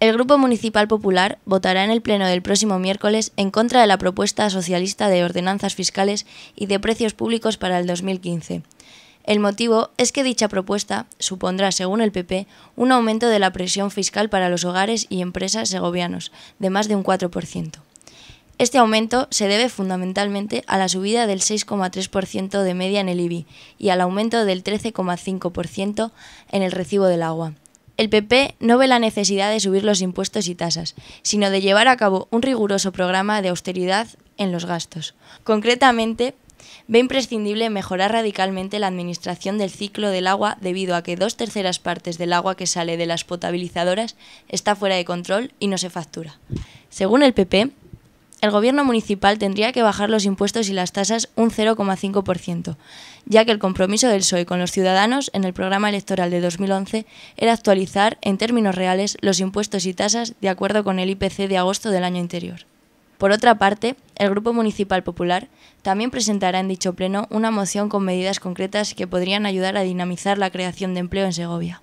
El Grupo Municipal Popular votará en el Pleno del próximo miércoles en contra de la propuesta socialista de ordenanzas fiscales y de precios públicos para el 2015. El motivo es que dicha propuesta supondrá, según el PP, un aumento de la presión fiscal para los hogares y empresas segovianos, de más de un 4%. Este aumento se debe fundamentalmente a la subida del 6,3% de media en el IBI y al aumento del 13,5% en el recibo del agua el PP no ve la necesidad de subir los impuestos y tasas, sino de llevar a cabo un riguroso programa de austeridad en los gastos. Concretamente, ve imprescindible mejorar radicalmente la administración del ciclo del agua debido a que dos terceras partes del agua que sale de las potabilizadoras está fuera de control y no se factura. Según el PP, el gobierno municipal tendría que bajar los impuestos y las tasas un 0,5%, ya que el compromiso del PSOE con los ciudadanos en el programa electoral de 2011 era actualizar en términos reales los impuestos y tasas de acuerdo con el IPC de agosto del año anterior. Por otra parte, el Grupo Municipal Popular también presentará en dicho pleno una moción con medidas concretas que podrían ayudar a dinamizar la creación de empleo en Segovia.